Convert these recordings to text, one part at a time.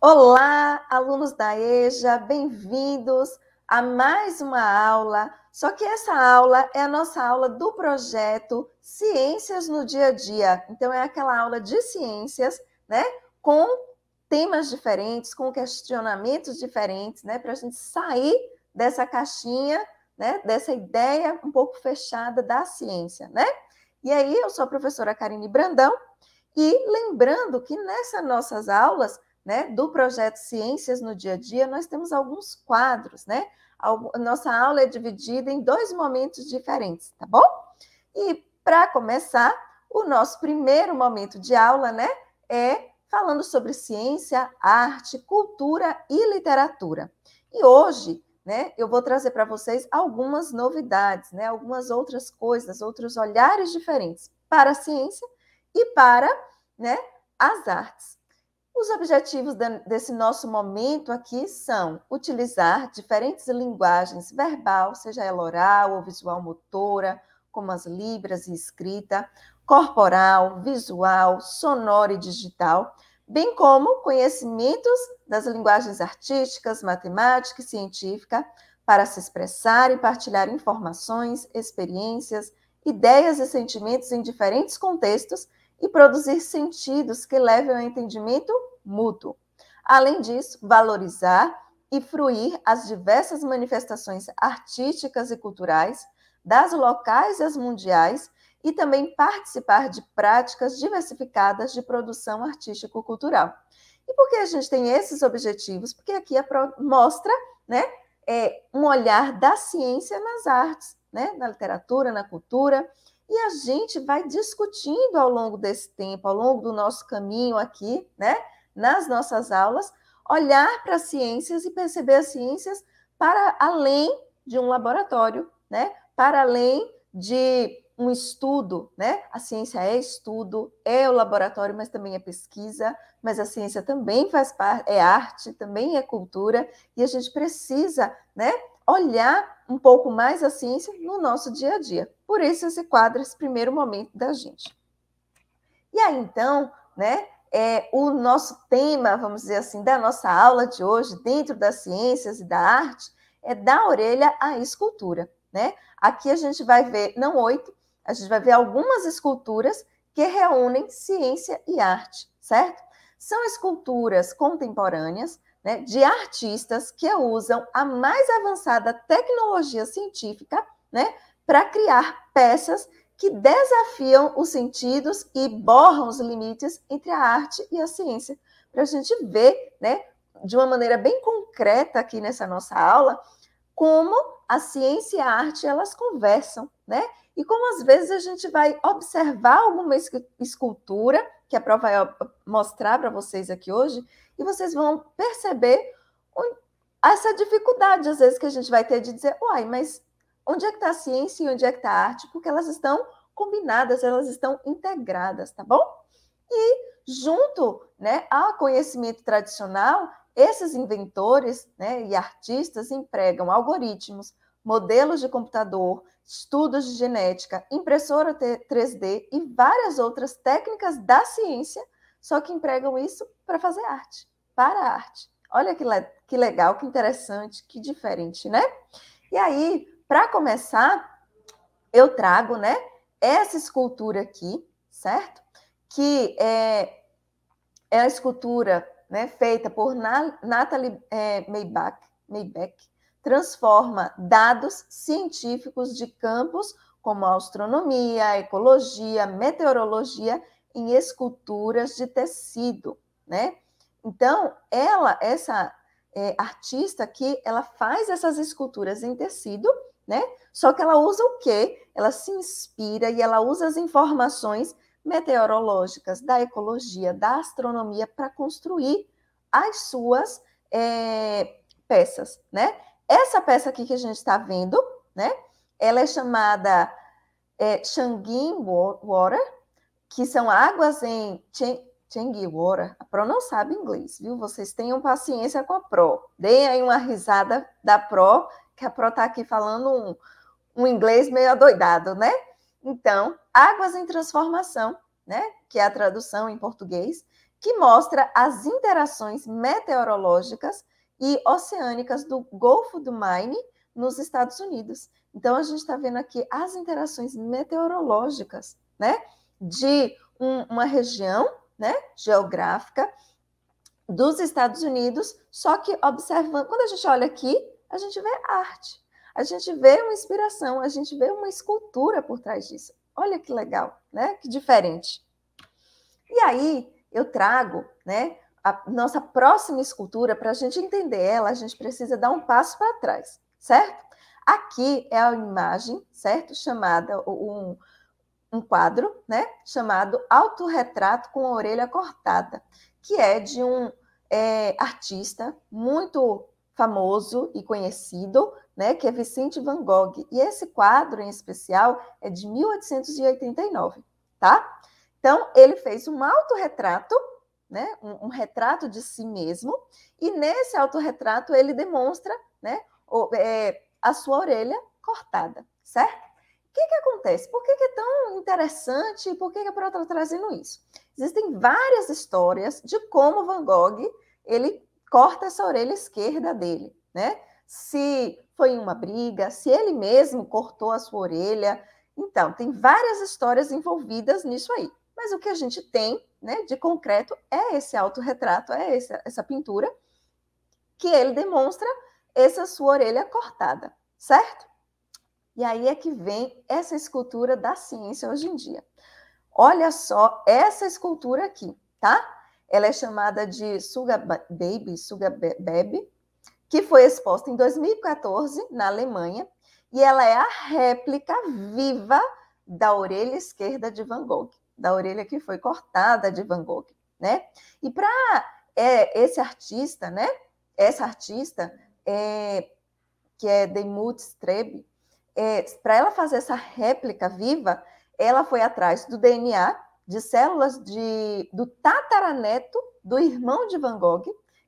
Olá, alunos da EJA, bem-vindos a mais uma aula. Só que essa aula é a nossa aula do projeto Ciências no Dia a Dia. Então, é aquela aula de ciências, né? Com temas diferentes, com questionamentos diferentes, né? Para a gente sair dessa caixinha, né? Dessa ideia um pouco fechada da ciência, né? E aí, eu sou a professora Karine Brandão. E lembrando que nessas nossas aulas né, do projeto Ciências no Dia a Dia, nós temos alguns quadros, né? nossa aula é dividida em dois momentos diferentes, tá bom? E para começar, o nosso primeiro momento de aula, né, é falando sobre ciência, arte, cultura e literatura. E hoje, né, eu vou trazer para vocês algumas novidades, né, algumas outras coisas, outros olhares diferentes para a ciência e para, né, as artes. Os objetivos desse nosso momento aqui são utilizar diferentes linguagens verbal, seja ela oral ou visual motora, como as libras e escrita, corporal, visual, sonora e digital, bem como conhecimentos das linguagens artísticas, matemática e científica, para se expressar e partilhar informações, experiências, ideias e sentimentos em diferentes contextos e produzir sentidos que levem ao entendimento mútuo. Além disso, valorizar e fruir as diversas manifestações artísticas e culturais, das locais às mundiais, e também participar de práticas diversificadas de produção artístico-cultural. E por que a gente tem esses objetivos? Porque aqui mostra né, é, um olhar da ciência nas artes, né, na literatura, na cultura, e a gente vai discutindo ao longo desse tempo, ao longo do nosso caminho aqui, né? nas nossas aulas, olhar para as ciências e perceber as ciências para além de um laboratório, né? Para além de um estudo, né? A ciência é estudo, é o laboratório, mas também é pesquisa, mas a ciência também faz parte, é arte, também é cultura, e a gente precisa, né, olhar um pouco mais a ciência no nosso dia a dia. Por isso esse quadro, esse primeiro momento da gente. E aí então, né, é, o nosso tema, vamos dizer assim, da nossa aula de hoje, dentro das ciências e da arte, é da orelha à escultura. Né? Aqui a gente vai ver, não oito, a gente vai ver algumas esculturas que reúnem ciência e arte, certo? São esculturas contemporâneas né, de artistas que usam a mais avançada tecnologia científica né, para criar peças que desafiam os sentidos e borram os limites entre a arte e a ciência. Para a gente ver, né, de uma maneira bem concreta aqui nessa nossa aula, como a ciência e a arte elas conversam, né? E como às vezes a gente vai observar alguma escultura, que a prova vai é, mostrar para vocês aqui hoje, e vocês vão perceber essa dificuldade, às vezes, que a gente vai ter de dizer, uai, mas onde é que está a ciência e onde é que está a arte, porque elas estão combinadas, elas estão integradas, tá bom? E junto né, ao conhecimento tradicional, esses inventores né, e artistas empregam algoritmos, modelos de computador, estudos de genética, impressora 3D e várias outras técnicas da ciência, só que empregam isso para fazer arte, para a arte. Olha que, le que legal, que interessante, que diferente, né? E aí, para começar, eu trago, né, essa escultura aqui, certo? Que é, é a escultura né, feita por Natalie é, Maybach, Maybach, transforma dados científicos de campos como a astronomia, ecologia, meteorologia em esculturas de tecido, né? Então, ela, essa é, artista aqui, ela faz essas esculturas em tecido né? Só que ela usa o quê? Ela se inspira e ela usa as informações meteorológicas, da ecologia, da astronomia para construir as suas é, peças, né? Essa peça aqui que a gente está vendo, né? Ela é chamada é, Water, que são águas em Water. A Pro não sabe inglês, viu? Vocês tenham paciência com a Pro. Deem aí uma risada da Pro que a Pro está aqui falando um, um inglês meio adoidado, né? Então, Águas em Transformação, né? Que é a tradução em português, que mostra as interações meteorológicas e oceânicas do Golfo do Maine nos Estados Unidos. Então, a gente está vendo aqui as interações meteorológicas, né? De um, uma região, né? Geográfica dos Estados Unidos, só que observando, quando a gente olha aqui, a gente vê arte, a gente vê uma inspiração, a gente vê uma escultura por trás disso. Olha que legal, né? Que diferente. E aí eu trago, né? A nossa próxima escultura, para a gente entender ela, a gente precisa dar um passo para trás, certo? Aqui é a imagem, certo? Chamada um, um quadro, né? Chamado Autorretrato com a Orelha Cortada, que é de um é, artista muito famoso e conhecido, né, que é Vicente Van Gogh. E esse quadro em especial é de 1889, tá? Então, ele fez um autorretrato, né, um, um retrato de si mesmo, e nesse autorretrato ele demonstra né, o, é, a sua orelha cortada, certo? O que, que acontece? Por que, que é tão interessante? Por que, que a é Pró está trazendo isso? Existem várias histórias de como Van Gogh ele corta essa orelha esquerda dele, né? Se foi uma briga, se ele mesmo cortou a sua orelha. Então, tem várias histórias envolvidas nisso aí. Mas o que a gente tem né, de concreto é esse autorretrato, é essa, essa pintura, que ele demonstra essa sua orelha cortada, certo? E aí é que vem essa escultura da ciência hoje em dia. Olha só essa escultura aqui, tá? Ela é chamada de Suga Baby, Suga Baby, que foi exposta em 2014 na Alemanha, e ela é a réplica viva da orelha esquerda de Van Gogh, da orelha que foi cortada de Van Gogh, né? E para é, esse artista, né? Essa artista, é, que é Demut Strebe, é, para ela fazer essa réplica viva, ela foi atrás do DNA de células de, do tataraneto do irmão de Van Gogh.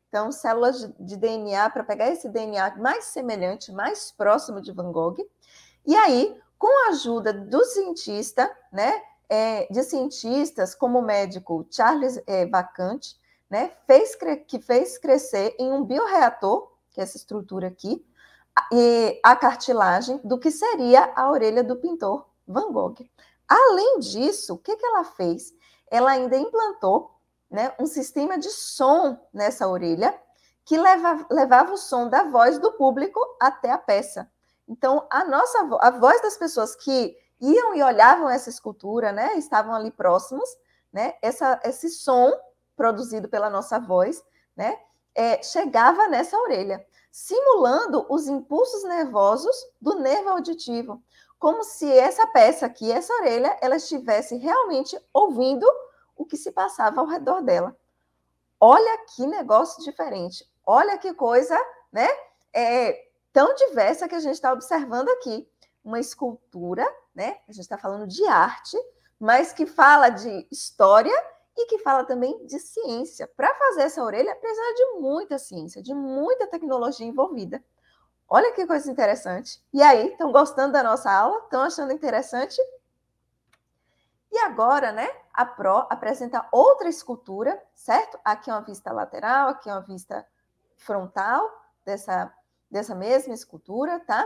Então, células de, DNA, para pegar esse DNA mais semelhante, mais próximo de Van Gogh. E aí, com a ajuda do cientista, né, é, de cientistas como o médico Charles é, Vacante, né, fez que fez crescer em um bioreator, que é essa estrutura aqui, a, a cartilagem do que seria a orelha do pintor Van Gogh. Além disso, o que, que ela fez? Ela ainda implantou né, um sistema de som nessa orelha que leva, levava o som da voz do público até a peça. Então, a nossa a voz das pessoas que iam e olhavam essa escultura, né, estavam ali próximos, né, essa, esse som produzido pela nossa voz, né, é, chegava nessa orelha, simulando os impulsos nervosos do nervo auditivo como se essa peça aqui, essa orelha, ela estivesse realmente ouvindo o que se passava ao redor dela. Olha que negócio diferente, olha que coisa, né? É, tão diversa que a gente está observando aqui. Uma escultura, né? A gente está falando de arte, mas que fala de história e que fala também de ciência. Para fazer essa orelha, precisa de muita ciência, de muita tecnologia envolvida. Olha que coisa interessante. E aí, estão gostando da nossa aula? Estão achando interessante? E agora, né, a Pro apresenta outra escultura, certo? Aqui é uma vista lateral, aqui é uma vista frontal dessa, dessa mesma escultura, tá?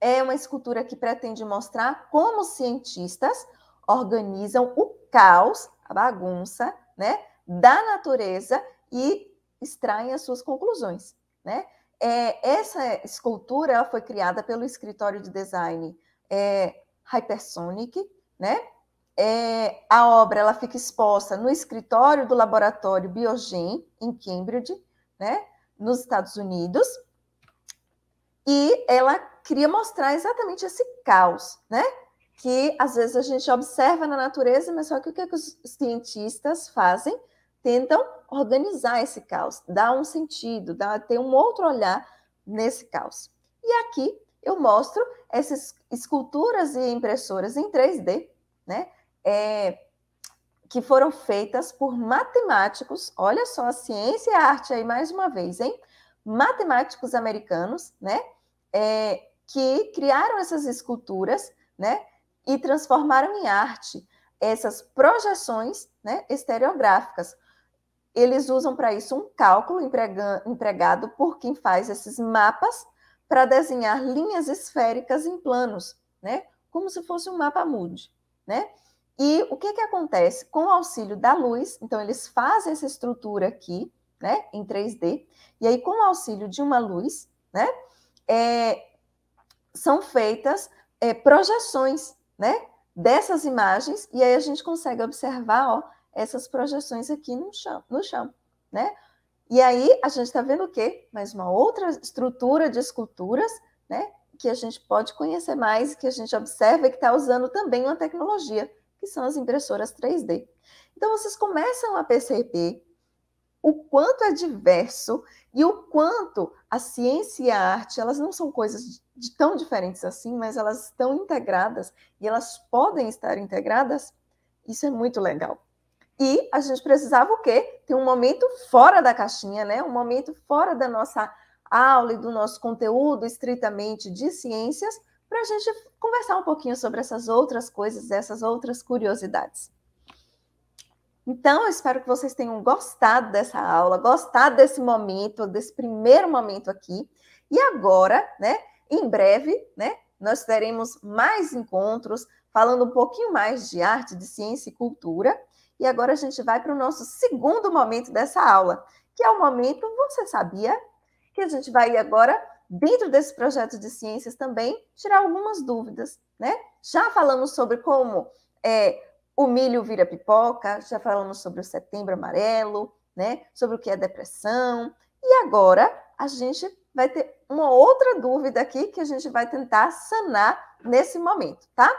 É uma escultura que pretende mostrar como cientistas organizam o caos, a bagunça, né, da natureza e extraem as suas conclusões, né? É, essa escultura foi criada pelo escritório de design é, Hypersonic, né? É, a obra ela fica exposta no escritório do laboratório Biogen, em Cambridge, né? nos Estados Unidos, e ela queria mostrar exatamente esse caos, né? que às vezes a gente observa na natureza, mas só que o que, é que os cientistas fazem? tentam organizar esse caos, dar um sentido, dar, ter um outro olhar nesse caos. E aqui eu mostro essas esculturas e impressoras em 3D, né? É, que foram feitas por matemáticos, olha só a ciência e a arte aí mais uma vez, hein? Matemáticos americanos, né? É, que criaram essas esculturas, né? E transformaram em arte essas projeções né, estereográficas, eles usam para isso um cálculo empregado por quem faz esses mapas para desenhar linhas esféricas em planos, né? Como se fosse um mapa MUD, né? E o que, que acontece? Com o auxílio da luz, então eles fazem essa estrutura aqui, né, em 3D, e aí com o auxílio de uma luz, né, é, são feitas é, projeções, né, dessas imagens, e aí a gente consegue observar, ó, essas projeções aqui no chão, no chão né? E aí a gente está vendo o quê? Mais uma outra estrutura de esculturas, né? Que a gente pode conhecer mais, que a gente observa e que está usando também uma tecnologia, que são as impressoras 3D. Então vocês começam a perceber o quanto é diverso e o quanto a ciência e a arte, elas não são coisas de, tão diferentes assim, mas elas estão integradas e elas podem estar integradas. Isso é muito legal. E a gente precisava o quê? Ter um momento fora da caixinha, né? Um momento fora da nossa aula e do nosso conteúdo estritamente de ciências, para a gente conversar um pouquinho sobre essas outras coisas, essas outras curiosidades. Então, eu espero que vocês tenham gostado dessa aula, gostado desse momento, desse primeiro momento aqui. E agora, né, em breve, né, nós teremos mais encontros falando um pouquinho mais de arte, de ciência e cultura. E agora a gente vai para o nosso segundo momento dessa aula, que é o momento, você sabia, que a gente vai agora, dentro desse projeto de ciências também, tirar algumas dúvidas, né? Já falamos sobre como é, o milho vira pipoca, já falamos sobre o setembro amarelo, né? Sobre o que é depressão. E agora a gente vai ter uma outra dúvida aqui que a gente vai tentar sanar nesse momento, tá?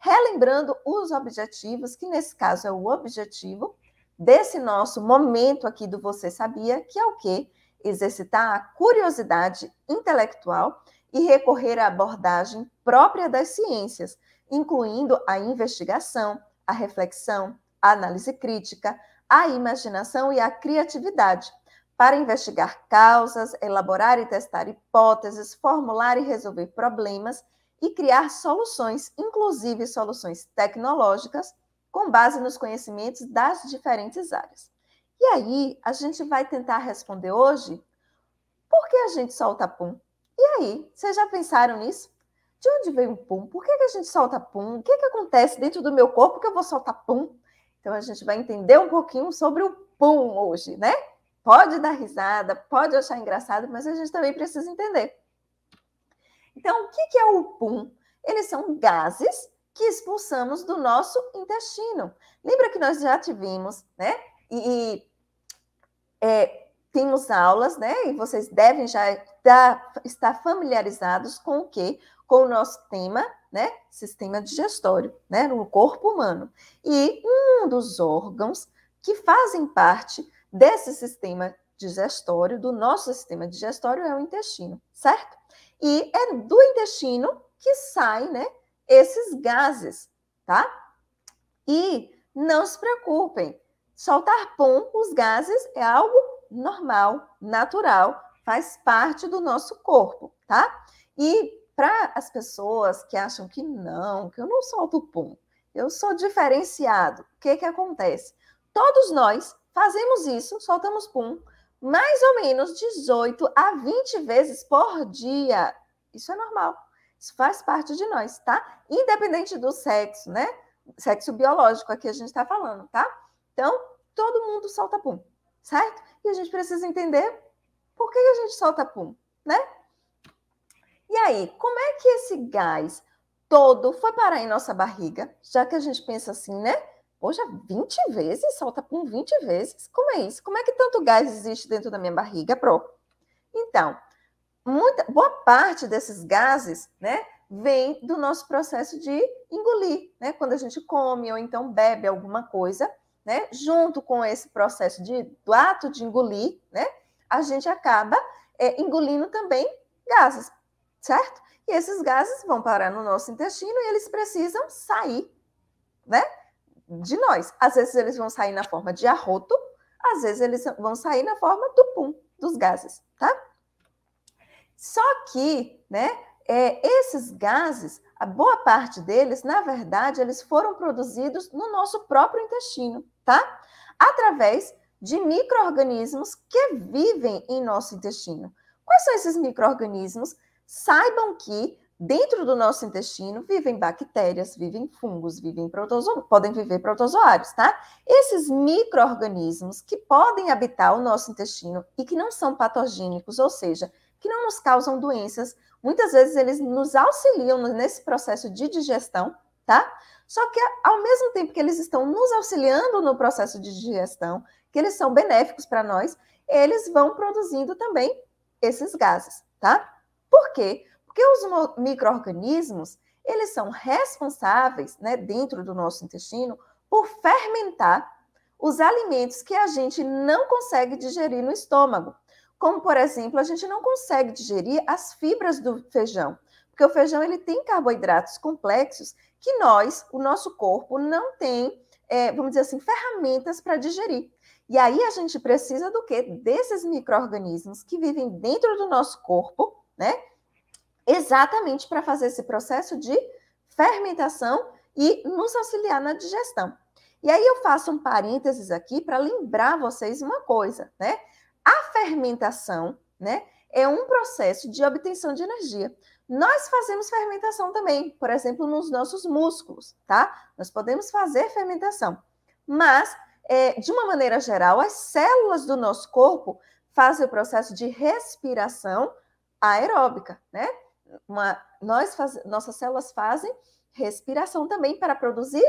relembrando os objetivos, que nesse caso é o objetivo desse nosso momento aqui do Você Sabia, que é o quê? Exercitar a curiosidade intelectual e recorrer à abordagem própria das ciências, incluindo a investigação, a reflexão, a análise crítica, a imaginação e a criatividade, para investigar causas, elaborar e testar hipóteses, formular e resolver problemas e criar soluções, inclusive soluções tecnológicas, com base nos conhecimentos das diferentes áreas. E aí, a gente vai tentar responder hoje por que a gente solta pum? E aí, vocês já pensaram nisso? De onde vem o pum? Por que, que a gente solta pum? O que, que acontece dentro do meu corpo que eu vou soltar pum? Então, a gente vai entender um pouquinho sobre o pum hoje, né? Pode dar risada, pode achar engraçado, mas a gente também precisa entender. Então, o que é o PUM? Eles são gases que expulsamos do nosso intestino. Lembra que nós já tivemos, né? E, e é, temos aulas, né? E vocês devem já estar, estar familiarizados com o que? Com o nosso tema, né? Sistema digestório, né? No corpo humano. E um dos órgãos que fazem parte desse sistema digestório, do nosso sistema digestório, é o intestino, certo? e é do intestino que saem né, esses gases, tá? E não se preocupem, soltar pum, os gases, é algo normal, natural, faz parte do nosso corpo, tá? E para as pessoas que acham que não, que eu não solto pum, eu sou diferenciado, o que que acontece? Todos nós fazemos isso, soltamos pum, mais ou menos 18 a 20 vezes por dia. Isso é normal. Isso faz parte de nós, tá? Independente do sexo, né? Sexo biológico aqui a gente está falando, tá? Então, todo mundo solta pum, certo? E a gente precisa entender por que a gente solta pum, né? E aí, como é que esse gás todo foi parar em nossa barriga? Já que a gente pensa assim, né? Poxa, 20 vezes? Solta com 20 vezes? Como é isso? Como é que tanto gás existe dentro da minha barriga, Pro? Então, muita, boa parte desses gases, né, vem do nosso processo de engolir, né? Quando a gente come ou então bebe alguma coisa, né? Junto com esse processo de, do ato de engolir, né? A gente acaba é, engolindo também gases, certo? E esses gases vão parar no nosso intestino e eles precisam sair, né? de nós. Às vezes eles vão sair na forma de arroto, às vezes eles vão sair na forma do pum, dos gases, tá? Só que, né, é, esses gases, a boa parte deles, na verdade, eles foram produzidos no nosso próprio intestino, tá? Através de micro-organismos que vivem em nosso intestino. Quais são esses micro-organismos? Saibam que Dentro do nosso intestino vivem bactérias, vivem fungos, vivem protozoários, podem viver protozoários, tá? Esses micro-organismos que podem habitar o nosso intestino e que não são patogênicos, ou seja, que não nos causam doenças, muitas vezes eles nos auxiliam nesse processo de digestão, tá? Só que ao mesmo tempo que eles estão nos auxiliando no processo de digestão, que eles são benéficos para nós, eles vão produzindo também esses gases, tá? Por quê? Porque os micro-organismos, eles são responsáveis, né, dentro do nosso intestino, por fermentar os alimentos que a gente não consegue digerir no estômago. Como, por exemplo, a gente não consegue digerir as fibras do feijão, porque o feijão ele tem carboidratos complexos que nós, o nosso corpo, não tem, é, vamos dizer assim, ferramentas para digerir. E aí a gente precisa do quê? Desses micro-organismos que vivem dentro do nosso corpo, né? exatamente para fazer esse processo de fermentação e nos auxiliar na digestão. E aí eu faço um parênteses aqui para lembrar vocês uma coisa, né? A fermentação, né, é um processo de obtenção de energia. Nós fazemos fermentação também, por exemplo, nos nossos músculos, tá? Nós podemos fazer fermentação. Mas, é, de uma maneira geral, as células do nosso corpo fazem o processo de respiração aeróbica, né? uma, nós faz, nossas células fazem respiração também para produzir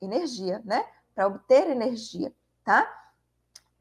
energia, né? Para obter energia, tá?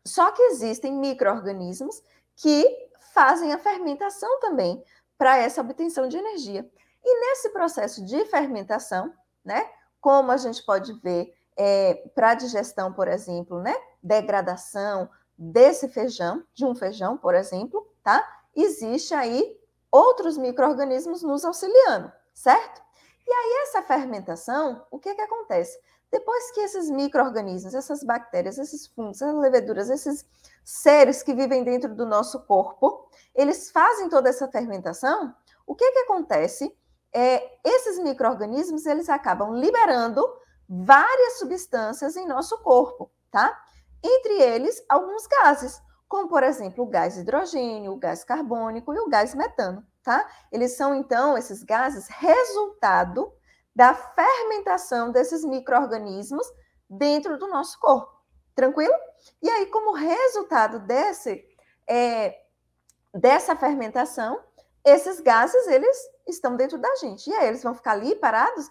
Só que existem micro-organismos que fazem a fermentação também para essa obtenção de energia. E nesse processo de fermentação, né? Como a gente pode ver é, para digestão, por exemplo, né? Degradação desse feijão, de um feijão, por exemplo, tá? Existe aí outros micro-organismos nos auxiliando, certo? E aí, essa fermentação, o que, é que acontece? Depois que esses micro-organismos, essas bactérias, esses fungos, essas leveduras, esses seres que vivem dentro do nosso corpo, eles fazem toda essa fermentação, o que, é que acontece? É, esses micro-organismos, eles acabam liberando várias substâncias em nosso corpo, tá? Entre eles, alguns gases como por exemplo o gás hidrogênio, o gás carbônico e o gás metano, tá? Eles são então esses gases resultado da fermentação desses microorganismos dentro do nosso corpo, tranquilo? E aí, como resultado desse é, dessa fermentação, esses gases eles estão dentro da gente e aí eles vão ficar ali parados,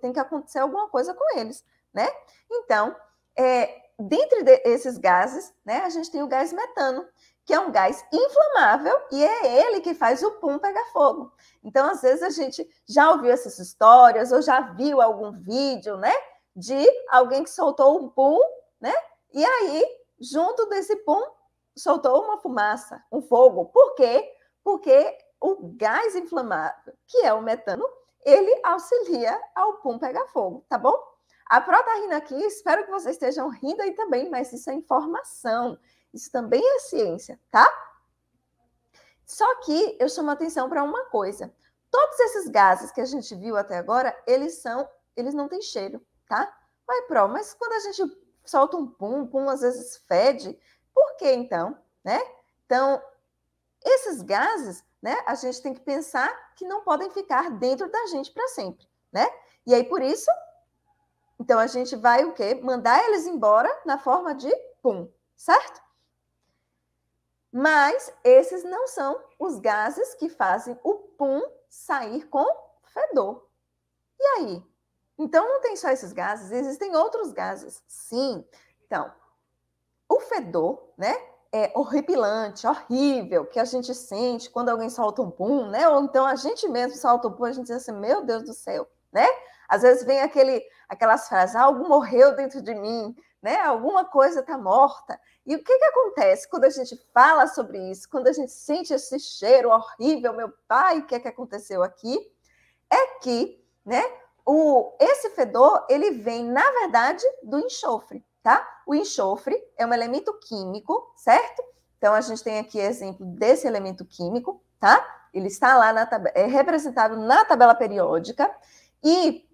tem que acontecer alguma coisa com eles, né? Então, é, dentre de esses gases, né, a gente tem o gás metano, que é um gás inflamável e é ele que faz o pum pegar fogo. Então, às vezes a gente já ouviu essas histórias ou já viu algum vídeo, né, de alguém que soltou um pum, né? E aí, junto desse pum, soltou uma fumaça, um fogo. Por quê? Porque o gás inflamável, que é o metano, ele auxilia ao pum pegar fogo, tá bom? A Pro está rindo aqui, espero que vocês estejam rindo aí também, mas isso é informação, isso também é ciência, tá? Só que eu chamo a atenção para uma coisa. Todos esses gases que a gente viu até agora, eles são, eles não têm cheiro, tá? Vai, Pro, mas quando a gente solta um pum, pum às vezes fede, por que então, né? Então, esses gases, né, a gente tem que pensar que não podem ficar dentro da gente para sempre, né? E aí, por isso, então a gente vai o quê? Mandar eles embora na forma de pum, certo? Mas esses não são os gases que fazem o pum sair com fedor. E aí? Então não tem só esses gases, existem outros gases. Sim. Então, o fedor, né? É horripilante, horrível, que a gente sente quando alguém solta um pum, né? Ou então a gente mesmo solta um pum, a gente diz assim, meu Deus do céu, né? Às vezes vem aquele, aquelas frases, ah, algo morreu dentro de mim, né? Alguma coisa está morta. E o que, que acontece quando a gente fala sobre isso, quando a gente sente esse cheiro horrível, meu pai, o que é que aconteceu aqui? É que, né? O, esse fedor, ele vem, na verdade, do enxofre, tá? O enxofre é um elemento químico, certo? Então, a gente tem aqui exemplo desse elemento químico, tá? Ele está lá, na é representado na tabela periódica. E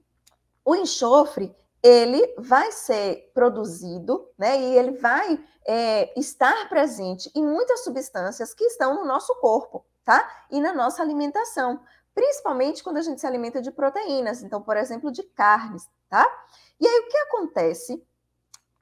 o enxofre ele vai ser produzido, né? E ele vai é, estar presente em muitas substâncias que estão no nosso corpo, tá? E na nossa alimentação, principalmente quando a gente se alimenta de proteínas, então, por exemplo, de carnes, tá? E aí o que acontece?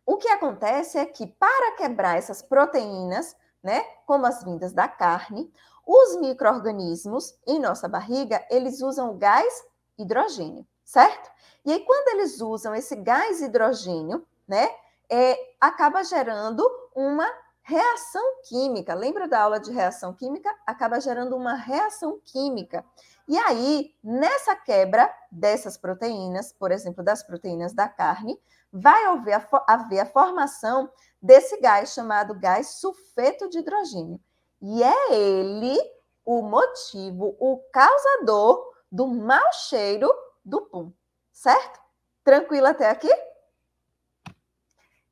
O que acontece é que para quebrar essas proteínas, né, como as vindas da carne, os microorganismos em nossa barriga, eles usam o gás hidrogênio certo? E aí, quando eles usam esse gás hidrogênio, né, é, acaba gerando uma reação química. Lembra da aula de reação química? Acaba gerando uma reação química. E aí, nessa quebra dessas proteínas, por exemplo, das proteínas da carne, vai haver a, haver a formação desse gás chamado gás sulfeto de hidrogênio. E é ele o motivo, o causador do mau cheiro do pum, certo? Tranquilo até aqui?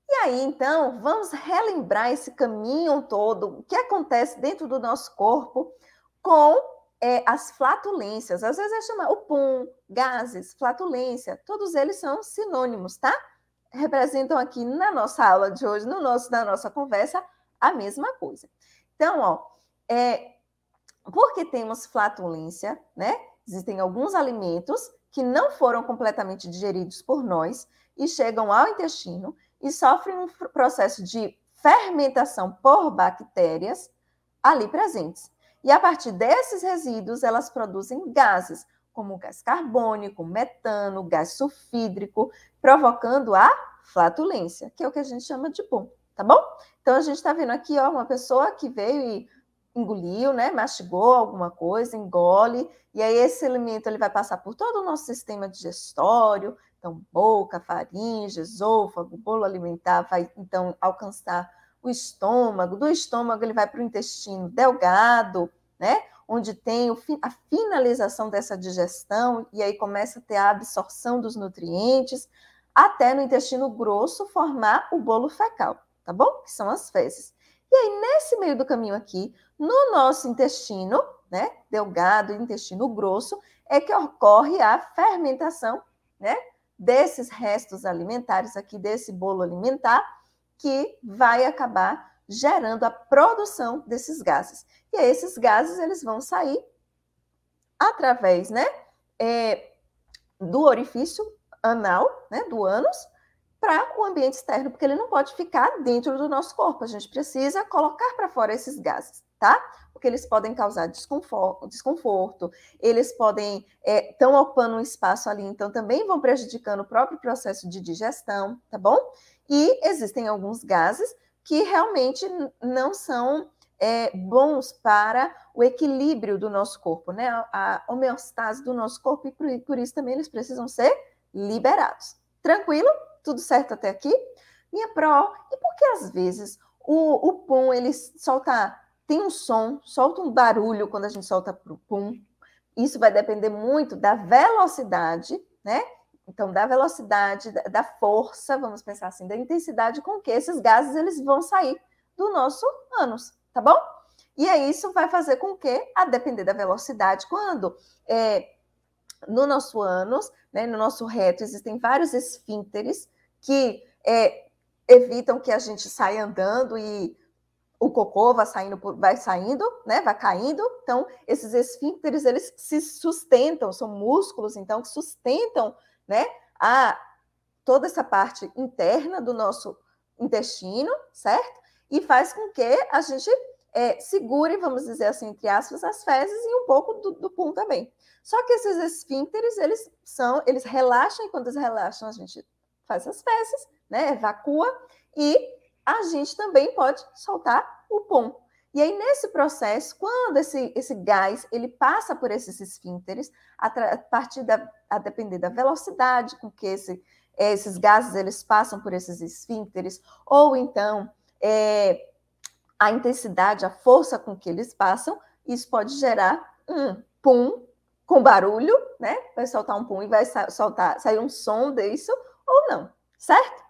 E aí, então, vamos relembrar esse caminho todo, o que acontece dentro do nosso corpo com é, as flatulências. Às vezes é chamado o pum, gases, flatulência, todos eles são sinônimos, tá? Representam aqui na nossa aula de hoje, no nosso, na nossa conversa, a mesma coisa. Então, ó, é, porque temos flatulência, né? Existem alguns alimentos que não foram completamente digeridos por nós e chegam ao intestino e sofrem um processo de fermentação por bactérias ali presentes. E a partir desses resíduos, elas produzem gases, como gás carbônico, metano, gás sulfídrico, provocando a flatulência, que é o que a gente chama de pum, tá bom? Então a gente está vendo aqui ó, uma pessoa que veio e engoliu, né, mastigou alguma coisa, engole, e aí esse alimento ele vai passar por todo o nosso sistema digestório, então boca, faringe, esôfago, bolo alimentar, vai então alcançar o estômago, do estômago ele vai para o intestino delgado, né, onde tem a finalização dessa digestão, e aí começa a ter a absorção dos nutrientes, até no intestino grosso formar o bolo fecal, tá bom? Que são as fezes. E aí, nesse meio do caminho aqui, no nosso intestino, né, delgado, intestino grosso, é que ocorre a fermentação, né, desses restos alimentares aqui desse bolo alimentar que vai acabar gerando a produção desses gases. E esses gases eles vão sair através, né, é, do orifício anal, né, do ânus, para o ambiente externo, porque ele não pode ficar dentro do nosso corpo. A gente precisa colocar para fora esses gases, tá? Porque eles podem causar desconforto, desconforto eles podem estão é, ocupando um espaço ali, então também vão prejudicando o próprio processo de digestão, tá bom? E existem alguns gases que realmente não são é, bons para o equilíbrio do nosso corpo, né? A, homeostase do nosso corpo, e por isso também eles precisam ser liberados. Tranquilo? Tudo certo até aqui? Minha pró, e por que às vezes o, o pum, ele solta, tem um som, solta um barulho quando a gente solta pro pum? Isso vai depender muito da velocidade, né? Então, da velocidade, da força, vamos pensar assim, da intensidade com que esses gases eles vão sair do nosso ânus, tá bom? E aí isso vai fazer com que, a depender da velocidade, quando é, no nosso ânus, né, no nosso reto, existem vários esfínteres, que é, evitam que a gente saia andando e o cocô vai saindo, vai saindo, né? Vai caindo. Então, esses esfíncteres eles se sustentam, são músculos então que sustentam, né? A toda essa parte interna do nosso intestino, certo? E faz com que a gente é, segure, vamos dizer assim, entre aspas, as fezes e um pouco do, do pum também. Só que esses esfínteres, eles são, eles relaxam e quando eles relaxam, a gente faz as fezes, né? Evacua e a gente também pode soltar o pom. E aí, nesse processo, quando esse, esse gás ele passa por esses esfínteres, a, a partir da, a depender da velocidade com que esse, esses gases eles passam por esses esfínteres, ou então é, a intensidade, a força com que eles passam, isso pode gerar um pum com barulho, né? Vai soltar um pum e vai soltar, sair um som disso, ou não, certo?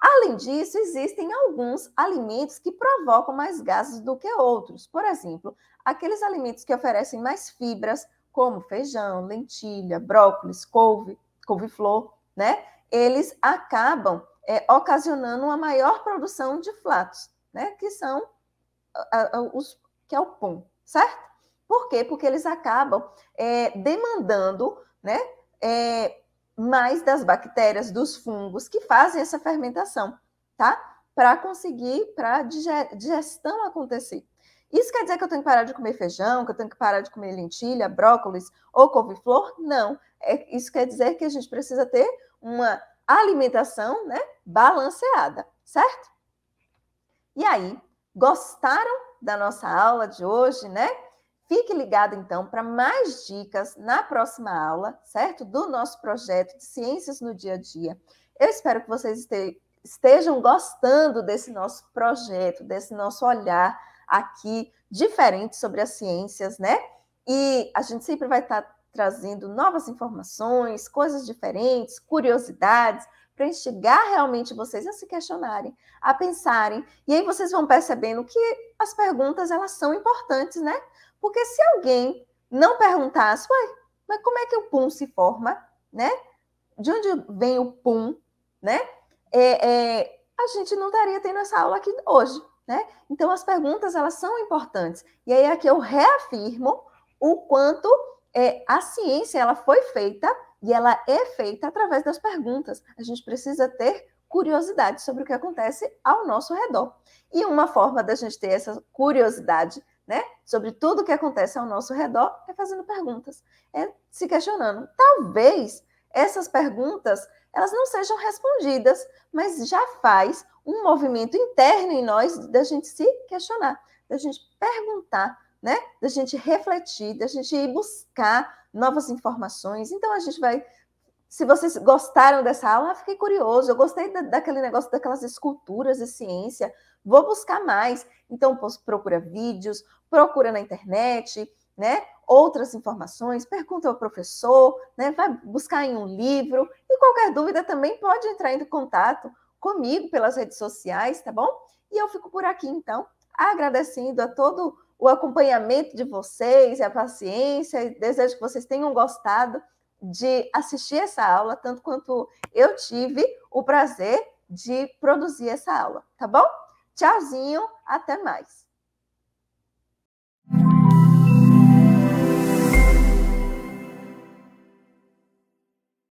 Além disso, existem alguns alimentos que provocam mais gases do que outros. Por exemplo, aqueles alimentos que oferecem mais fibras, como feijão, lentilha, brócolis, couve, couve-flor, né? Eles acabam é, ocasionando uma maior produção de flatos, né? Que são a, a, os que é o pum, certo? Por quê? Porque eles acabam é, demandando, né? É, mais das bactérias, dos fungos que fazem essa fermentação, tá? Para conseguir, para digestão acontecer. Isso quer dizer que eu tenho que parar de comer feijão, que eu tenho que parar de comer lentilha, brócolis ou couve-flor? Não. É, isso quer dizer que a gente precisa ter uma alimentação né, balanceada, certo? E aí, gostaram da nossa aula de hoje, né? Fique ligado, então, para mais dicas na próxima aula, certo? Do nosso projeto de Ciências no Dia a Dia. Eu espero que vocês estejam gostando desse nosso projeto, desse nosso olhar aqui diferente sobre as ciências, né? E a gente sempre vai estar tá trazendo novas informações, coisas diferentes, curiosidades, para instigar realmente vocês a se questionarem, a pensarem. E aí vocês vão percebendo que as perguntas elas são importantes, né? Porque se alguém não perguntasse, ué, mas como é que o pum se forma, né? De onde vem o pum, né? É, é, a gente não estaria tendo essa aula aqui hoje, né? Então as perguntas elas são importantes. E aí aqui eu reafirmo o quanto é, a ciência ela foi feita e ela é feita através das perguntas. A gente precisa ter curiosidade sobre o que acontece ao nosso redor. E uma forma da gente ter essa curiosidade né? Sobre tudo o que acontece ao nosso redor, é fazendo perguntas, é se questionando. Talvez essas perguntas elas não sejam respondidas, mas já faz um movimento interno em nós da gente se questionar, da gente perguntar, né? Da gente refletir, da gente ir buscar novas informações. Então a gente vai se vocês gostaram dessa aula, fiquei curioso. Eu gostei da, daquele negócio daquelas esculturas de ciência. Vou buscar mais. Então, procura vídeos, procura na internet, né? Outras informações, pergunta ao professor, né? Vai buscar em um livro. E qualquer dúvida também pode entrar em contato comigo pelas redes sociais, tá bom? E eu fico por aqui, então, agradecendo a todo o acompanhamento de vocês, a paciência. Desejo que vocês tenham gostado de assistir essa aula, tanto quanto eu tive o prazer de produzir essa aula, tá bom? Tchauzinho, até mais.